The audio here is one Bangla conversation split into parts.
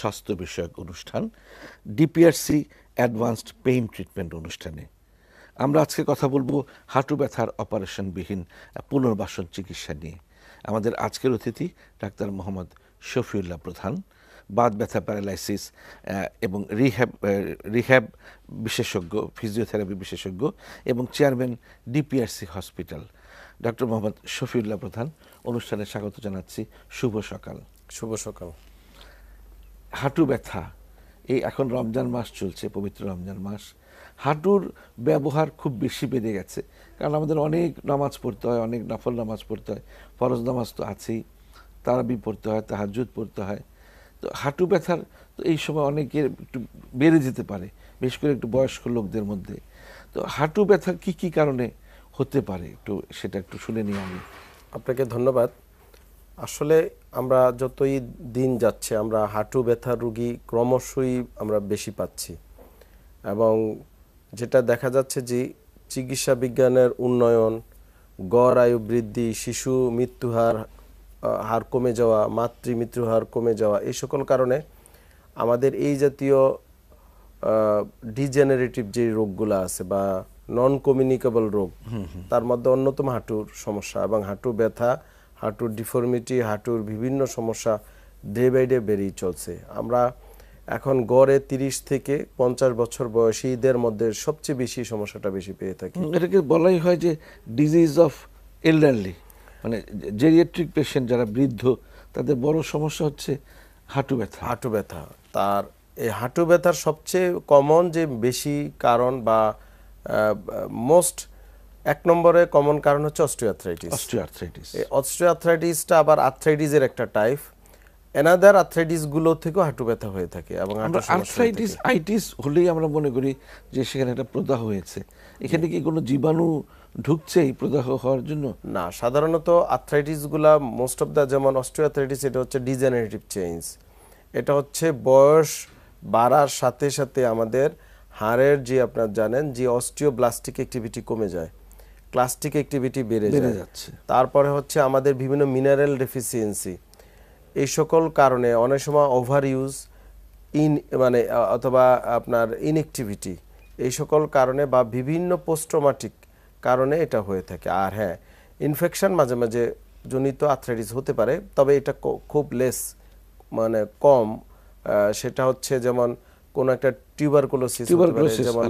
স্বাস্থ্য বিষয়ক অনুষ্ঠান ডিপিআরসি অ্যাডভান্সড পেইন ট্রিটমেন্ট অনুষ্ঠানে আমরা আজকে কথা বলবো হাঁটু ব্যথার অপারেশনবিহীন পুনর্বাসন চিকিৎসা নিয়ে আমাদের আজকের অতিথি ডাক্তার মোহাম্মদ শফিউল্লাহ প্রধান বাদ ব্যথা প্যারালাইসিস এবং রিহ্যাব রিহ্যাব বিশেষজ্ঞ ফিজিওথেরাপি বিশেষজ্ঞ এবং chairman DPRC hospital doctor Mohammad Shafiullah প্রধান অনুষ্ঠানে স্বাগত জানাচ্ছি শুভ সকাল শুভ সকাল হাঁটু ব্যথা এই এখন রমজান মাস চলছে পবিত্র রমজান মাস হাঁটুর ব্যবহার খুব বেশি বেড়ে গেছে কারণ আমাদের অনেক নামাজ পড়তে হয় অনেক নাফল নামাজ পড়তে হয় ফরজ নামাজ তো আছেই তারাবি পড়তে হয় তাহাজুদ পড়তে হয় তো হাঁটু ব্যথার তো এই সময় অনেকের একটু বেড়ে যেতে পারে বেশ করে একটু বয়স্ক লোকদের মধ্যে তো হাঁটু ব্যথা কি কি কারণে হতে পারে একটু সেটা একটু শুনে নিই আমি আপনাকে ধন্যবাদ আসলে আমরা যতই দিন যাচ্ছে আমরা হাঁটু ব্যথার রুগী ক্রমশই আমরা বেশি পাচ্ছি এবং যেটা দেখা যাচ্ছে যে চিকিৎসা বিজ্ঞানের উন্নয়ন গড় আয়ু বৃদ্ধি শিশু মৃত্যুহার হার কমে যাওয়া মাতৃ মৃত্যুহার কমে যাওয়া এই সকল কারণে আমাদের এই জাতীয় ডিজেনারেটিভ যে রোগগুলো আছে বা নন কমিউনিকেবল রোগ তার মধ্যে অন্যতম হাঁটুর সমস্যা এবং হাঁটু ব্যথা হাঁটুর ডিফর্মিটি হাঁটুর বিভিন্ন সমস্যা ডে বাই ডে বেড়েই চলছে আমরা এখন গড়ে তিরিশ থেকে পঞ্চাশ বছর বয়সীদের মধ্যে সবচেয়ে বেশি সমস্যাটা বেশি পেয়ে থাকি এটাকে বলাই হয় যে ডিজিজ অফ এল্ডারলি মানে জেরিয়াট্রিক পেশেন্ট যারা বৃদ্ধ তাদের বড় সমস্যা হচ্ছে হাঁটু ব্যথা হাঁটু ব্যথা তার এই হাঁটু ব্যথার সবচেয়ে কমন যে বেশি কারণ বা মোস্ট এক নম্বরে কমন কারণ হচ্ছে অস্ট্রিয়াথ্রাইটিস অস্ট্রিয়াথ্রাইটিস এই অস্টিওআর্থ্রাইটিসটা আবার আর্থ্রাইটিসের একটা টাইপ এনাদার আর্থ্রাইটিস গুলো থেকেও হাঁটু ব্যথা হয়ে থাকে এবং আর্থ্রাইটিস আইটিস হলেই আমরা মনে করি যে সেখানে একটা প্রদাহ হয়েছে এখানে কি কোনো জীবাণু ঢুকছে এই প্রদাহ হওয়ার জন্য না সাধারণত আর্থ্রাইটিস গুলা মোস্ট অফ দা যেমন অস্টিওআর্থ্রাইটিস এটা হচ্ছে ডিজেনারেটিভ চেঞ্জ এটা হচ্ছে বয়স বাড়ার সাথে সাথে আমাদের হাড়ের যে আপনার জানেন যে অস্টিওব্লাস্টিক অ্যাক্টিভিটি কমে যায় প্লাস্টিক অ্যাক্টিভিটি বেড়ে বেড়ে যাচ্ছে তারপরে হচ্ছে আমাদের বিভিন্ন মিনারেল ডেফিসিয়েন্সি এই সকল কারণে অনেক সময় ওভার ইউজ ইন মানে অথবা আপনার ইনএক্টিভিটি এই সকল কারণে বা বিভিন্ন পোস্টোমাটিক কারণে এটা হয়ে থাকে আর হ্যাঁ ইনফেকশন মাঝে মাঝে জনিত আথ্রাইটিস হতে পারে তবে এটা খুব লেস মানে কম সেটা হচ্ছে যেমন কোনো একটা টিউবারকুলোসিস যেমন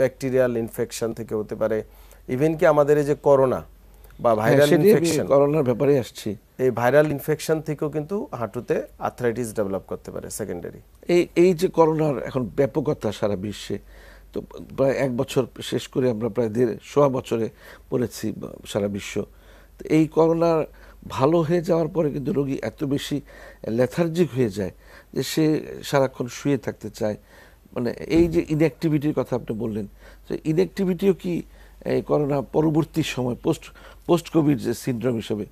ব্যাকটেরিয়াল ইনফেকশন থেকে হতে পারে ইভেন কি আমাদের এই যে করোনা বা ভাইরাল ইনফেকশন করোনার ব্যাপারে আসছি এই ভাইরাল ইনফেকশন থেকেও কিন্তু হাঁটুতে আর্থ্রাইটিস ডেভেলপ করতে পারে সেকেন্ডারি এই এই যে করোনার এখন ব্যাপকতা সারা বিশ্বে তো প্রায় এক বছর শেষ করে আমরা প্রায় দেড় সোয়া বছরে পড়েছি সারা বিশ্ব তো এই করোনার ভালো হয়ে যাওয়ার পরে কিন্তু রোগী এত বেশি লেথার্জিক হয়ে যায় যে সে সারাক্ষণ শুয়ে থাকতে চায় মানে এই যে ইনঅ্যাক্টিভিটির কথা আপনি বললেন তো ইনঅ্যাক্টিভিটিও কি এই করোনা পরবর্তী সময় পোস্ট পোস্ট কোভিড যে সিনড্রোম হিসেবে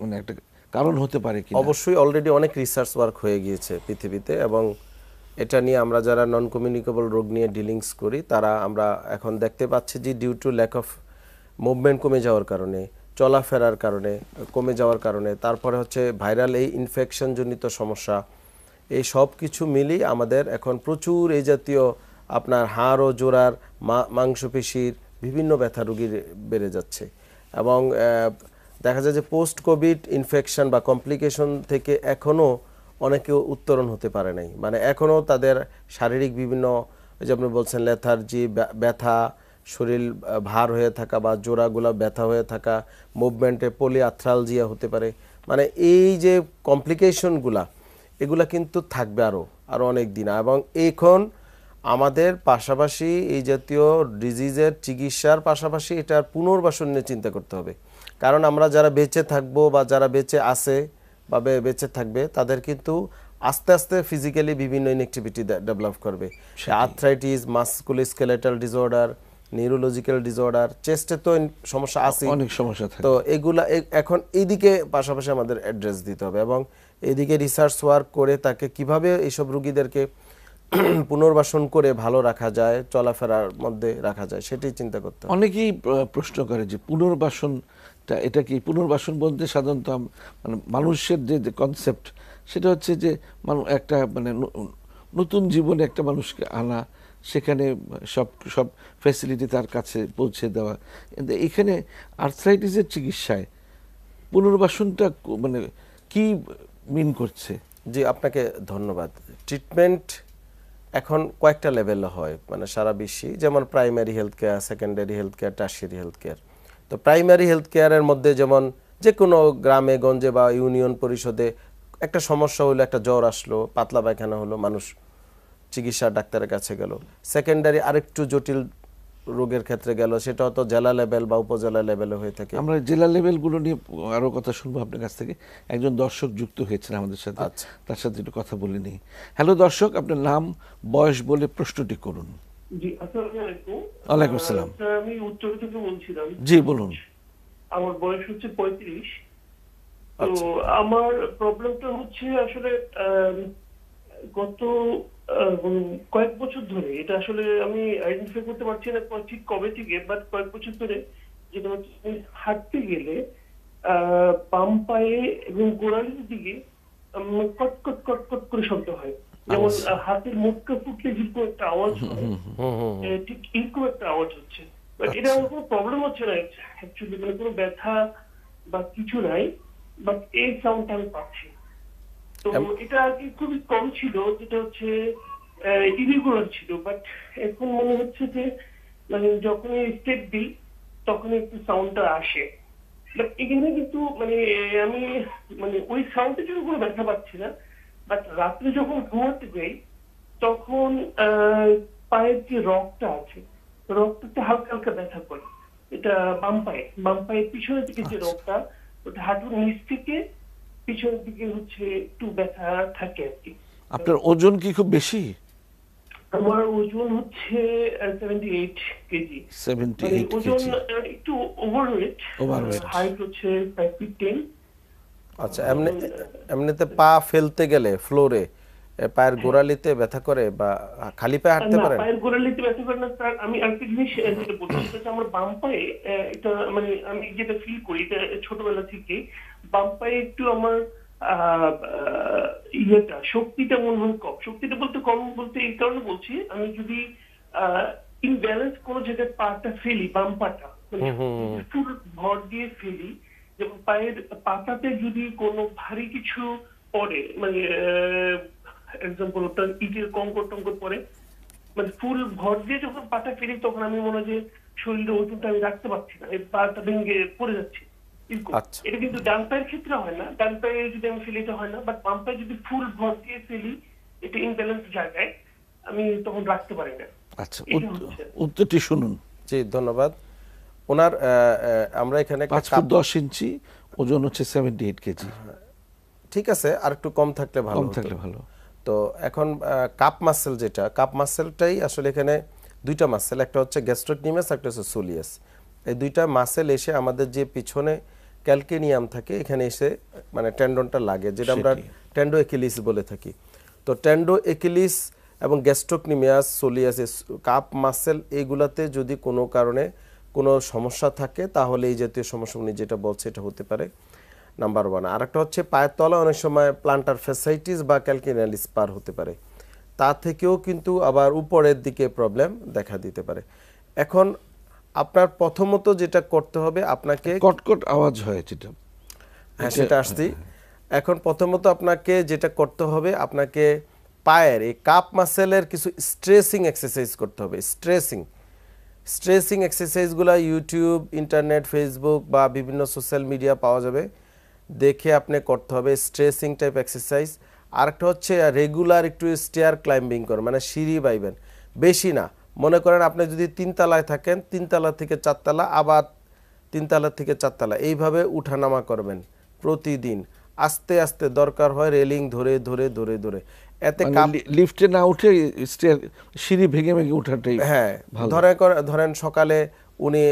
মানে একটা কারণ হতে পারে কি অবশ্যই অলরেডি অনেক রিসার্চ ওয়ার্ক হয়ে গিয়েছে পৃথিবীতে এবং এটা নিয়ে আমরা যারা নন কমিউনিকেবল রোগ নিয়ে ডিলিংস করি তারা আমরা এখন দেখতে পাচ্ছি যে due to lack of movement কমে যাওয়ার কারণে চলাফেরার কারণে কমে যাওয়ার কারণে তারপরে হচ্ছে ভাইরাল এই ইনফেকশনজনিত সমস্যা এই সব কিছু মিলেই আমাদের এখন প্রচুর এই জাতীয় আপনার হাড় ও জোড়ার মাংসপেশির বিভিন্ন ব্যথা রোগীর বেড়ে যাচ্ছে এবং দেখা যায় যে পোস্ট কোভিড ইনফেকশন বা কমপ্লিকেশন থেকে এখনও অনেকে উত্তরণ হতে পারে নাই মানে এখনও তাদের শারীরিক বিভিন্ন যে আপনি বলছেন লেথার্জি ব্যথা শরীর ভার হয়ে থাকা বা জোড়াগুলা ব্যথা হয়ে থাকা মুভমেন্টে পলি আথ্রালজিয়া হতে পারে মানে এই যে কমপ্লিকেশনগুলা এগুলা কিন্তু থাকবে আরও আরও অনেক দিন এবং এখন আমাদের পাশাপাশি এই জাতীয় ডিজিজের চিকিৎসার পাশাপাশি এটার পুনর্বাসন নিয়ে চিন্তা করতে হবে কারণ আমরা যারা বেঁচে থাকব বা যারা বেঁচে আছে বা বেঁচে থাকবে তাদের কিন্তু আস্তে আস্তে ফিজিক্যালি বিভিন্ন ইনএক্টিভিটি ডেভেলপ করবে সে arthritis musculoskeletal disorder neurological disorder চেস্টে তো সমস্যা আছে অনেক সমস্যা থাকে তো এগুলা এখন এইদিকে পাশাপাশি আমাদের অ্যাড্রেস দিতে হবে এবং এদিকে রিসার্চ ওয়ার্ক করে তাকে কিভাবে এইসব রুগীদেরকে পুনর্বাসন করে ভালো রাখা যায় চলাফেরার মধ্যে রাখা যায় সেটাই চিন্তা করতে অনেকেই প্রশ্ন করে যে পুনর্বাসনটা এটা কি পুনর্বাসন বলতে সাধারণত মানে মানুষের যে কনসেপ্ট সেটা হচ্ছে যে একটা মানে নতুন জীবনে একটা মানুষকে আনা সেখানে সব সব ফ্যাসিলিটি তার কাছে পৌঁছে দেওয়া কিন্তু এখানে আর্থরাইটিসের চিকিৎসায় পুনর্বাসনটা মানে কি মিন করছে যে আপনাকে ধন্যবাদ ট্রিটমেন্ট এখন কয়েকটা লেভেল হয় মানে সারা বিশ্বে যেমন primary health care secondary health care tertiary health care তো প্রাইমারি হেলথ কেয়ারের মধ্যে যেমন যে কোনো গ্রামে গঞ্জে বা ইউনিয়ন পরিষদে একটা সমস্যা হলো একটা জ্বর আসলো পাতলা পায়খানা হলো মানুষ চিকিৎসা ডাক্তারের কাছে গেল সেকেন্ডারি আরেকটু জটিল রোগের ক্ষেত্রে গেল সেটাও তো জেলা লেভেল বা উপজেলা লেভেলে হয়ে থাকে আমরা জেলা লেভেলগুলো নিয়ে আরও কথা শুনবো আপনার কাছ থেকে একজন দর্শক যুক্ত হয়েছেন আমাদের সাথে আচ্ছা। তার সাথে একটু কথা বলে নিই হ্যালো দর্শক আপনার নাম বয়স বলে প্রশ্নটি করুন ওয়ালাইকুম আসসালাম আমি উত্তর থেকে বলছিলাম জি বলুন আমার বয়স হচ্ছে পঁয়ত্রিশ তো আচ্ছা। আমার প্রবলেমটা হচ্ছে আসলে গত কয়েক বছর ধরে এটা আসলে আমি আইডেন্টিফাই করতে পারছি না ঠিক কবে থেকে বাট কয়েক বছর ধরে যেটা হচ্ছে হাঁটতে গেলে বাম পায়ে এবং গোড়ালির দিকে কট কট কট কট করে শব্দ হয় যেমন হাতের মুখটা ফুটলে যে কোনো একটা আওয়াজ হয় ঠিক এরকম একটা আওয়াজ হচ্ছে বাট এটা আচ্ছা। আমার কোনো প্রবলেম হচ্ছে না অ্যাকচুয়ালি মানে কোনো ব্যথা বা কিছু নাই বাট এই সাউন্ডটা আমি পাচ্ছি তো এটা আগে খুবই কম ছিল যেটা হচ্ছে ইরেগুলার ছিল বাট এখন মনে হচ্ছে যে মানে যখন স্টেপ দিই তখন একটু সাউন্ডটা আসে বাট এখানে কিন্তু মানে আমি মানে ওই সাউন্ডের জন্য কোনো ব্যথা পাচ্ছি না বাট রাত্রে যখন ঘুমাতে যাই তখন পায়ের যে রগটা আছে রগটাতে হালকা হালকা ব্যথা করে এটা বাম পায়ে বাম পায়ের পিছনের দিকে যে আচ্ছা। রগটা ওটা হাঁটুর নিচ থেকে পিছনের দিকে হচ্ছে একটু ব্যথা থাকে আর কি আপনার ওজন কি খুব বেশি আমার ওজন হচ্ছে মানে কেজি ওজন একটু ওভারওয়েট ওভারওয়েট হাইট হচ্ছে আচ্ছা এমনি এমনিতে পা ফেলতে গেলে ফ্লোরে পায়ের হ্যাঁ। গোড়ালিতে ব্যথা করে বা খালি পায়ে হাঁটতে পারে পায়ের গোড়ালিতে ব্যথা করে না স্যার আমি আরেকটা জিনিস যেটা বলছি সেটা আমার বাম পায়ে এটা মানে আমি যেটা ফিল করি এটা ছোটবেলা থেকে বাম একটু আমার ইয়েটা শক্তিটা মনে হয় কম শক্তিটা বলতে কম বলতে এই কারণে বলছি আমি যদি ইনব্যালেন্স কোন জায়গায় পাটা ফেলি বাম পাটা ফুল ভর দিয়ে ফেলি যেমন পায়ের পাতাতে যদি কোনো ভারী কিছু পরে মানে এক্সাম্পল ইটের কঙ্কর টঙ্কর পরে মানে ফুল ভর দিয়ে যখন পাটা ফেলি তখন আমি মনে হয় যে শরীরের ওজনটা আমি রাখতে পারছি না এই পাটা ভেঙে পড়ে যাচ্ছে আচ্ছা। এটা কিন্তু ডান পায়ের ক্ষেত্রে হয় না ডান পায়ে যদি আমি ফেলি এটা হয় না বাট বাম পায়ে যদি ফুল ফেলি এটা জায়গায় আমি তখন রাখতে পারি না আচ্ছা উত্তরটি শুনুন জি ধন্যবাদ ওনার আমরা এখানে পাঁচ ফুট দশ ইঞ্চি ওজন হচ্ছে সেভেন্টি এইট কেজি ঠিক আছে আর একটু কম থাকলে ভালো থাকলে ভালো তো এখন কাপ মাসেল যেটা কাপ মাসেলটাই আসলে এখানে দুইটা মাসেল একটা হচ্ছে গ্যাস্ট্রিক একটা হচ্ছে সোলিয়াস এই দুইটা মাসেল এসে আমাদের যে পিছনে ক্যালকেনিয়াম থাকে এখানে এসে মানে ট্যান্ডনটা লাগে যেটা আমরা ট্যান্ডো একিলিস বলে থাকি তো ট্যান্ডো একিলিস এবং গ্যাস্ট্রোকনিমিয়াস সোলিয়াসিস কাপ মাসেল এইগুলাতে যদি কোনো কারণে কোনো সমস্যা থাকে তাহলে এই জাতীয় সমস্যা উনি যেটা বলছে এটা হতে পারে নাম্বার ওয়ান আর একটা হচ্ছে পায়ের তলা অনেক সময় প্লান্টার ফেসাইটিস বা ক্যালকিনালিস পার হতে পারে তা থেকেও কিন্তু আবার উপরের দিকে প্রবলেম দেখা দিতে পারে এখন আপনার প্রথমত যেটা করতে হবে আপনাকে কটকট আওয়াজ হয় যেটা হ্যাঁ সেটা আসছি হ্যাঁ, হ্যাঁ। এখন প্রথমত আপনাকে যেটা করতে হবে আপনাকে পায়ের এই কাপ মাসেলের কিছু স্ট্রেসিং এক্সারসাইজ করতে হবে স্ট্রেসিং স্ট্রেসিং এক্সারসাইজগুলো ইউটিউব ইন্টারনেট ফেসবুক বা বিভিন্ন সোশ্যাল মিডিয়া পাওয়া যাবে দেখে আপনি করতে হবে স্ট্রেসিং টাইপ এক্সারসাইজ আরেকটা হচ্ছে রেগুলার একটু স্টেয়ার ক্লাইম্বিং করেন মানে সিঁড়ি বাইবেন বেশি না মনে করেন আপনি যদি তিনতলায় থাকেন তিনতলা থেকে চারতলা আবার তিনতলা থেকে চারতলা এইভাবে উঠানামা করবেন প্রতিদিন আস্তে আস্তে দরকার হয় রেলিং ধরে ধরে ধরে ধরে এতে মানে লিফটে না উঠে সিঁড়ি ভেঙে ভেঙে উঠাটাই হ্যাঁ ধরে ধরেন সকালে উনি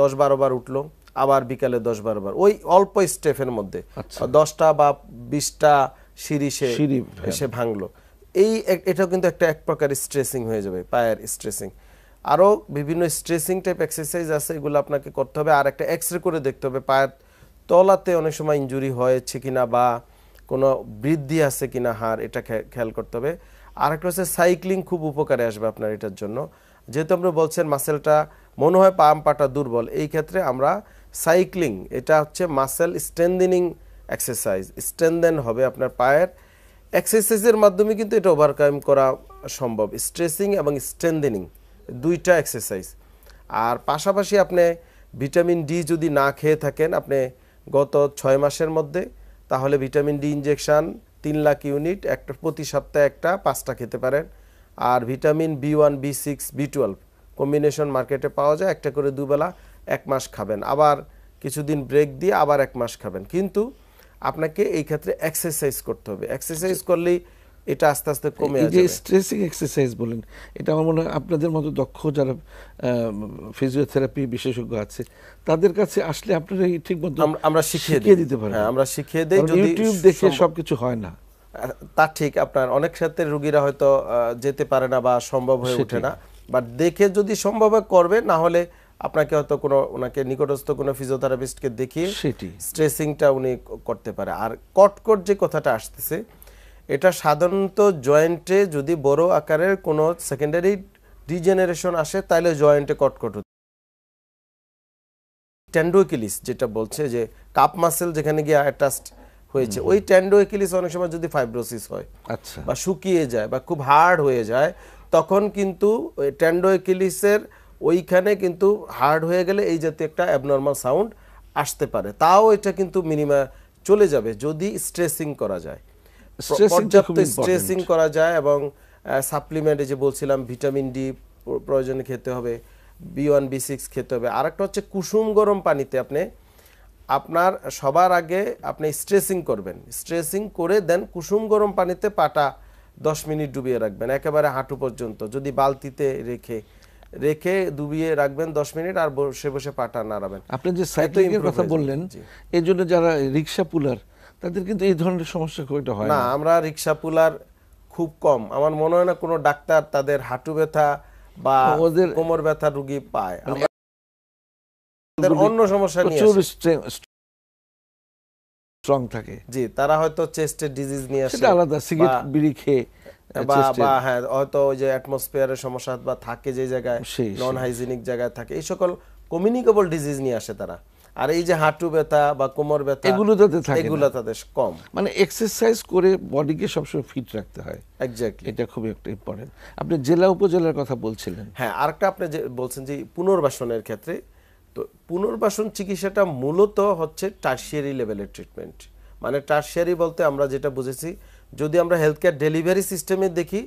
দশ বারো বার উঠলো আবার বিকালে দশ বারো বার ওই অল্প স্টেপের মধ্যে আচ্ছা। দশটা বা বিশটা সিঁড়ি সে সে ভাঙলো এই এটাও কিন্তু একটা এক প্রকার স্ট্রেসিং হয়ে যাবে পায়ের স্ট্রেসিং আরও বিভিন্ন স্ট্রেসিং টাইপ এক্সারসাইজ আছে এগুলো আপনাকে করতে হবে আর একটা এক্স রে করে দেখতে হবে পায়ের তলাতে অনেক সময় ইঞ্জুরি হয়েছে কিনা বা কোনো বৃদ্ধি আছে কিনা হার এটা খেয়াল করতে হবে আর একটা হচ্ছে সাইক্লিং খুব উপকারে আসবে আপনার এটার জন্য যেহেতু আমরা বলছেন মাসেলটা মনে হয় পাম পাটা দুর্বল এই ক্ষেত্রে আমরা সাইক্লিং এটা হচ্ছে মাসেল স্ট্রেন্দেনিং এক্সারসাইজ স্ট্রেন্দেন হবে আপনার পায়ের এক্সারসাইজের মাধ্যমে কিন্তু এটা ওভারকাম করা সম্ভব স্ট্রেসিং এবং স্ট্রেন্দেনিং দুইটা এক্সারসাইজ আর পাশাপাশি আপনি ভিটামিন ডি যদি না খেয়ে থাকেন আপনি গত ছয় মাসের মধ্যে তাহলে ভিটামিন ডি ইঞ্জেকশান তিন লাখ ইউনিট একটা প্রতি সপ্তাহে একটা পাঁচটা খেতে পারেন আর vitamin B one B six B twelve combination মার্কেটে পাওয়া যায় একটা করে দুবেলা এক মাস খাবেন আবার কিছুদিন ব্রেক দিয়ে আবার এক মাস খাবেন কিন্তু আপনাকে এই ক্ষেত্রে এক্সারসাইজ করতে হবে এক্সারসাইজ করলেই এটা আস্তে আস্তে কমে আসবে যে স্ট্রেসিং এক্সারসাইজ বলেন এটা আমার মনে হয় আপনাদের মতো দক্ষ যারা ফিজিওথেরাপি বিশেষজ্ঞ আছে তাদের কাছে আসলে আপনারা ঠিক মতো আমরা শিখিয়ে দিতে পারি হ্যাঁ আমরা শিখিয়ে দেই যদি ইউটিউব দেখে সবকিছু হয় না তা ঠিক আপনার অনেক ক্ষেত্রে রোগীরা হয়তো যেতে পারে না বা সম্ভব হয়ে ওঠে না বাট দেখে যদি সম্ভব করবে না হলে আপনাকে হয়তো কোনো ওনাকে নিকটস্থ কোনো ফিজিওথেরাপিস্টকে দেখিয়ে সেটি স্ট্রেসিংটা উনি করতে পারে আর কটকট যে কথাটা আসতেছে এটা সাধারণত জয়েন্টে যদি বড় আকারের কোনো সেকেন্ডারি ডিজেনারেশন আসে তাহলে জয়েন্টে কটকট হতে ট্যান্ডোকিলিস যেটা বলছে যে কাপ মাসেল যেখানে গিয়ে অ্যাটাচ হয়েছে ওই ট্যান্ডোকিলিস অনেক সময় যদি ফাইব্রোসিস হয় আচ্ছা বা শুকিয়ে যায় বা খুব হার্ড হয়ে যায় তখন কিন্তু ওই ট্যান্ডোকিলিসের ওইখানে কিন্তু হার্ড হয়ে গেলে এই জাতীয় একটা অ্যাবনর্মাল সাউন্ড আসতে পারে তাও এটা কিন্তু মিনিমা চলে যাবে যদি স্ট্রেসিং করা যায় পর্যাপ্ত স্ট্রেসিং করা যায় এবং সাপ্লিমেন্টে যে বলছিলাম ভিটামিন ডি প্রয়োজনে খেতে হবে বি ওয়ান বি সিক্স খেতে হবে আর একটা হচ্ছে কুসুম গরম পানিতে আপনি আপনার সবার আগে আপনি স্ট্রেসিং করবেন স্ট্রেসিং করে দেন কুসুম গরম পানিতে পাটা দশ মিনিট ডুবিয়ে রাখবেন একেবারে হাঁটু পর্যন্ত যদি বালতিতে রেখে রেখে ডুবিয়ে রাখবেন 10 মিনিট আর বসে বসে পাটা নাড়াবেন আপনি যে সাইক্লিংয়ের কথা বললেন এর জন্য যারা রিকশা পুলার তাদের কিন্তু এই ধরনের সমস্যা খুব একটা হয় না আমরা রিকশা পুলার খুব কম আমার মনে হয় না কোনো ডাক্তার তাদের হাঁটু ব্যথা বা ওদের কোমর ব্যথা রোগী পায় অন্য সমস্যা নিয়ে স্ট্রং থাকে জি তারা হয়তো চেস্টের ডিজিজ নিয়ে আসে সেটা আলাদা সিগারেট বিড়ি খেয়ে বা হ্যাঁ হয়তো যে অ্যাটমসফিয়ারের সমস্যা বা থাকে যে জায়গায় নন হাইজিনিক জায়গায় থাকে এই সকল কমিউনিকেবল ডিজিজ নিয়ে আসে তারা আর এই যে হাঁটু ব্যথা বা কোমর ব্যথা এগুলো তাতে থাকে এগুলো তাদের কম মানে এক্সারসাইজ করে বডিকে সবসময় ফিট রাখতে হয় এটা একটা ইম্পর্টেন্ট আপনি জেলা উপজেলার কথা বলছিলেন হ্যাঁ আরেকটা আপনি যে বলছেন যে পুনর্বাসনের ক্ষেত্রে তো পুনর্বাসন চিকিৎসাটা মূলত হচ্ছে টার্সিয়ারি লেভেলের ট্রিটমেন্ট মানে টার্সিয়ারি বলতে আমরা যেটা বুঝেছি যদি আমরা হেলথ কেয়ার ডেলিভারি সিস্টেমে দেখি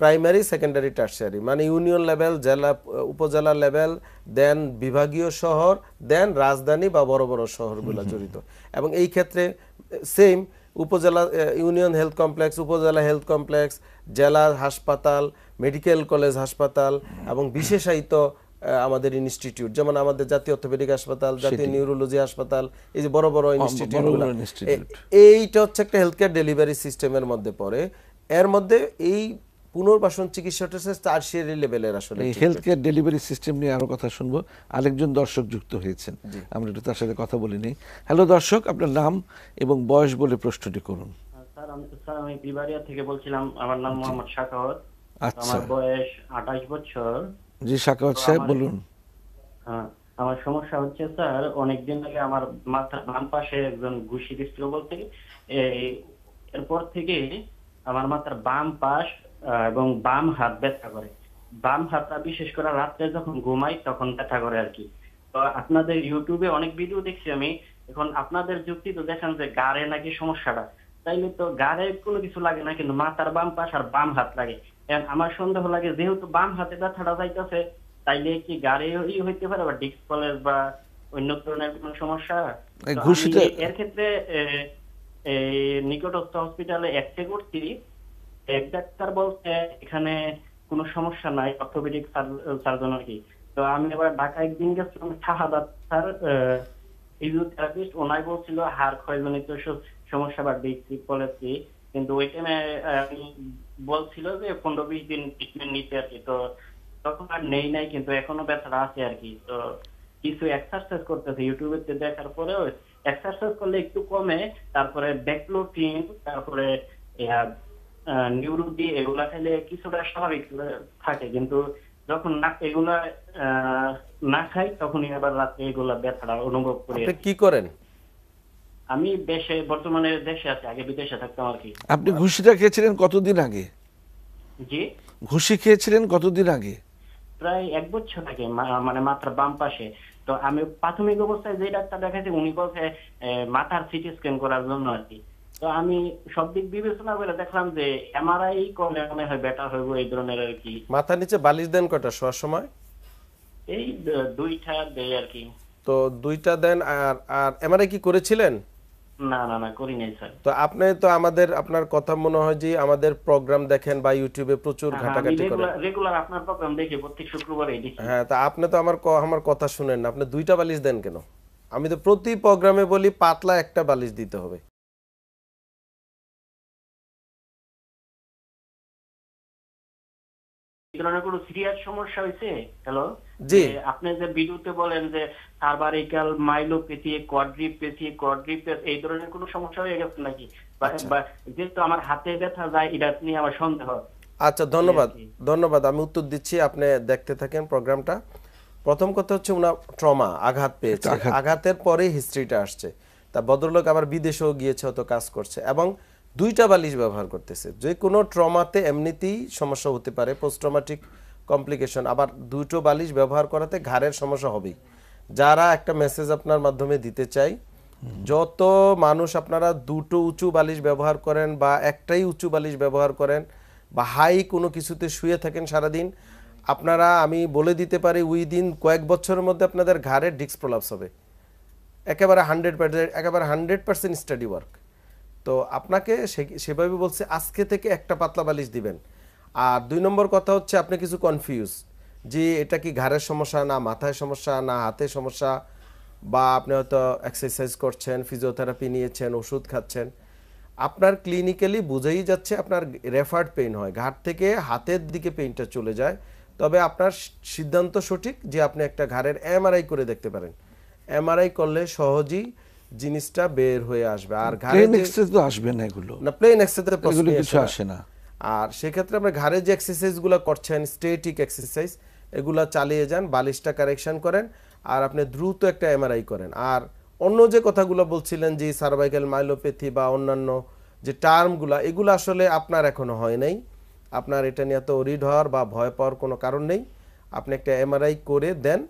প্রাইমারি সেকেন্ডারি টার্সারি মানে ইউনিয়ন লেভেল জেলা উপজেলা লেভেল দেন বিভাগীয় শহর দেন রাজধানী বা বড় বড় শহরগুলো জড়িত এবং এই ক্ষেত্রে সেম উপজেলা ইউনিয়ন হেলথ কমপ্লেক্স উপজেলা হেলথ কমপ্লেক্স জেলা হাসপাতাল মেডিকেল কলেজ হাসপাতাল এবং বিশেষায়িত আমাদের ইনস্টিটিউট যেমন আমাদের জাতীয় অর্থোপেডিক হাসপাতাল জাতীয় নিউরোলজি হাসপাতাল এই যে বড় বড় ইনস্টিটিউট এইটা হচ্ছে একটা হেলথ কেয়ার ডেলিভারি সিস্টেমের মধ্যে পড়ে এর মধ্যে এই পুনর্বাসন চিকিৎসাটা হচ্ছে টার্সিয়ারি লেভেলের আসলে এই হেলথ কেয়ার ডেলিভারি সিস্টেম নিয়ে আরো কথা শুনবো আরেকজন দর্শক যুক্ত হয়েছেন আমরা একটু তার সাথে কথা বলি নেই হ্যালো দর্শক আপনার নাম এবং বয়স বলে প্রশ্নটি করুন স্যার আমি স্যার আমি বিবারিয়া থেকে বলছিলাম আমার নাম মোহাম্মদ শাকাওয়াত আচ্ছা। আমার বয়স আঠাশ বছর জি সাহেব বলুন হ্যাঁ, আমার সমস্যা হচ্ছে স্যার অনেকদিন আগে আমার মাথার বাম পাশে একজন ঘুষি দিচ্ছিল বলতে এরপর থেকে আমার মাথার বাম পাশ এবং বাম হাত ব্যথা করে বাম হাতটা বিশেষ করে রাত্রে যখন ঘুমাই তখন ব্যথা করে আর কি তো আপনাদের ইউটিউবে অনেক ভিডিও দেখছি আমি এখন আপনাদের যুক্তি তো দেখান যে গাড়ে নাকি সমস্যাটা তাইলে তো গাড়ে কোনো কিছু লাগে না কিন্তু মাথার বাম পাশ আর বাম হাত লাগে আমার সন্দেহ লাগে যেহেতু বাম হাতে ব্যথাটা যাইতেছে তাইলে কি গাড়ে ই হইতে পারে বা ডিস্ক কলেজ বা অন্য ধরনের কোনো সমস্যা এর ক্ষেত্রে নিকটস্থ হসপিটালে একটে করছি এক ডাক্তার বলছে এখানে কোনো সমস্যা নাই অর্থোপেডিক সার্জন আর কি তো আমি এবার ঢাকা একদিন গেছিলাম শাহাদাত স্যার ফিজিওথেরাপিস্ট ওনাই বলছিল হাড় ক্ষয়জনিত সমস্যা বা ডিস্ট্রিক্ট পলিসি কিন্তু ওই টাইমে আমি বলছিল যে পনেরো বিশ দিন ট্রিটমেন্ট নিতে আর কি তো তখন আর নেই নাই কিন্তু এখনো ব্যথাটা আছে আর কি তো কিছু এক্সারসাইজ করতেছে ইউটিউবে দেখার পরেও এক্সারসাইজ করলে একটু কমে তারপরে ব্যাকলোটিন তারপরে নিউরোডি এগুলা খেলে কিছুটা স্বাভাবিক থাকে কিন্তু যখন না এগুলা না খাই তখনই আবার রাতে এগুলা ব্যথাটা অনুভব করি কি করেন আমি দেশে বর্তমানে দেশে আছি আগে বিদেশে থাকতাম আর কি আপনি ঘুষিটা খেয়েছিলেন কতদিন আগে জি ঘুষি খেয়েছিলেন কতদিন আগে প্রায় এক বছর আগে মানে মাত্র বাম পাশে তো আমি প্রাথমিক অবস্থায় যে ডাক্তার দেখাইছি উনি বলছে মাথার সিটি স্ক্যান করার জন্য আর কি তো আমি সব দিক বিবেচনা করে দেখলাম যে এমআরআই করলে মনে হয় বেটার হইব এই ধরনের আর কি মাথার নিচে বালিশ দেন কটা শোয়ার সময় এই দুইটা দেয় আর কি তো দুইটা দেন আর আর এমআরআই কি করেছিলেন তো আপনি তো আমাদের আপনার কথা মনে হয় যে আমাদের প্রোগ্রাম দেখেন বা ইউটিউবে প্রচুর হ্যাঁ, হ্যাঁ, হ্যাঁ তা আপনি তো আমার আমার কথা শুনেন না আপনি দুইটা বালিশ দেন কেন আমি তো প্রতি প্রোগ্রামে বলি পাতলা একটা বালিশ দিতে হবে ধরনের সিরিয়াস সমস্যা হয়েছে হ্যালো জি আপনি যে বলেন যে সার্ভারিক্যাল মাইলোপ্যাথি কোয়াড্রিপ্যাথি কোয়াড্রিপ্যাথ এই ধরনের সমস্যা হয়ে গেছে নাকি আচ্ছা। যেহেতু আমার হাতে ব্যথা যায় এটা নিয়ে আমার সন্দেহ আচ্ছা ধন্যবাদ ধন্যবাদ আমি উত্তর দিচ্ছি আপনি দেখতে থাকেন প্রোগ্রামটা প্রথম কথা হচ্ছে উনার ট্রমা আঘাত পেয়েছে আঘাতের পরে হিস্ট্রিটা আসছে তা ভদ্রলোক আবার বিদেশেও গিয়েছে হয়তো কাজ করছে এবং দুইটা বালিশ ব্যবহার করতেছে যে কোনো ট্রমাতে এমনিতেই সমস্যা হতে পারে পোস্ট কমপ্লিকেশন আবার দুটো বালিশ ব্যবহার করাতে ঘাড়ের সমস্যা হবেই যারা একটা মেসেজ আপনার মাধ্যমে দিতে চাই যত মানুষ আপনারা দুটো উঁচু বালিশ ব্যবহার করেন বা একটাই উঁচু বালিশ ব্যবহার করেন বা হাই কোনো কিছুতে শুয়ে থাকেন সারাদিন আপনারা আমি বলে দিতে পারি উইদিন কয়েক বছরের মধ্যে আপনাদের ঘাড়ের ডিস্ক প্রলাপস হবে একেবারে হান্ড্রেড একেবারে হান্ড্রেড পার্সেন্ট স্টাডি ওয়ার্ক তো আপনাকে সেভাবে বলছে আজকে থেকে একটা পাতলা বালিশ দিবেন আর দুই নম্বর কথা হচ্ছে আপনি কিছু কনফিউজ যে এটা কি ঘাড়ের সমস্যা না মাথায় সমস্যা না হাতে সমস্যা বা আপনি হয়তো এক্সারসাইজ করছেন ফিজিওথেরাপি নিয়েছেন ওষুধ খাচ্ছেন আপনার ক্লিনিক্যালি বুঝেই যাচ্ছে আপনার রেফার্ড পেইন হয় ঘাট থেকে হাতের দিকে পেইনটা চলে যায় তবে আপনার সিদ্ধান্ত সঠিক যে আপনি একটা ঘাড়ের এমআরআই করে দেখতে পারেন এমআরআই করলে সহজেই জিনিসটা বের হয়ে আসবে আর প্লেন এক্সারসাইজ তো আসবে না এগুলো না প্লেন এক্সেস কিছু আসে না আর সেক্ষেত্রে আমরা ঘাড়ে যে এক্সারসাইজগুলো করছেন স্টেটিক এক্সারসাইজ এগুলো চালিয়ে যান বালিশটা কারেকশন করেন আর আপনি দ্রুত একটা এমআরআই করেন আর অন্য যে কথাগুলো বলছিলেন যে সার্ভাইকাল মাইলোপ্যাথি বা অন্যান্য যে টার্মগুলো এগুলো আসলে আপনার এখনো হয় নাই আপনার এটা নিয়ে তো রিড হওয়ার বা ভয় পাওয়ার কোনো কারণ নেই আপনি একটা এমআরআই করে দেন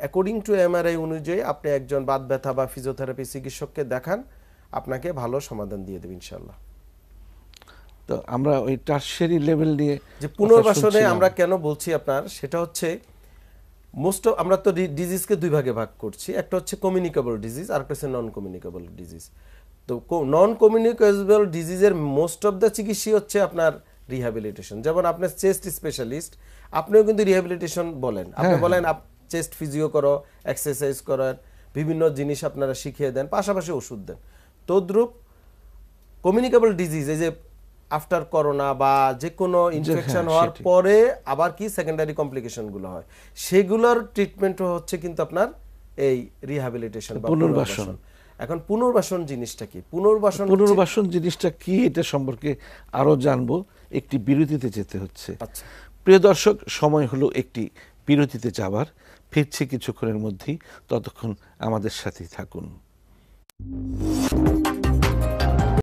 অ্যাকর্ডিং টু এমআরআই অনুযায়ী আপনি একজন বাদ ব্যথা বা ফিজিওথেরাপি চিকিৎসককে দেখান আপনাকে ভালো সমাধান দিয়ে দেবে ইনশাল্লাহ তো আমরা ওই টার্সারি লেভেল নিয়ে যে পুনর্বাসনে আমরা কেন বলছি আপনার সেটা হচ্ছে মোস্ট আমরা তো ডিজিজকে দুই ভাগে ভাগ করছি একটা হচ্ছে কমিউনিকেবল ডিজিজ আর একটা হচ্ছে নন কমিউনিকেবল ডিজিজ তো নন কমিউনিকেবল ডিজিজের মোস্ট অফ দ্য চিকিৎসাই হচ্ছে আপনার রিহ্যাবিলিটেশন যেমন আপনার চেস্ট স্পেশালিস্ট আপনিও কিন্তু রিহ্যাবিলিটেশন বলেন আপনি হ্যাঁ, হ্যাঁ। বলেন চেস্ট ফিজিও করো এক্সারসাইজ করার বিভিন্ন জিনিস আপনারা শিখিয়ে দেন পাশাপাশি ওষুধ দেন তদ্রুপ কমিউনিকেবল ডিজিজ এই যে আফটার করোনা বা যে কোনো ইনফেকশন হওয়ার পরে আবার কি সেকেন্ডারি কমপ্লিকেশনগুলো হয় সেগুলোর ট্রিটমেন্ট হচ্ছে কিন্তু আপনার এই রিহ্যাবিলিটেশন বা পুনর্বাসন এখন পুনর্বাসন জিনিসটা কি পুনর্বাসন পুনর্বাসন জিনিসটা কি এটা সম্পর্কে আরও জানবো একটি বিরতিতে যেতে হচ্ছে আচ্ছা। প্রিয় দর্শক সময় হলো একটি বিরতিতে যাবার ফিরছি কিছুক্ষণের মধ্যেই ততক্ষণ আমাদের সাথেই থাকুন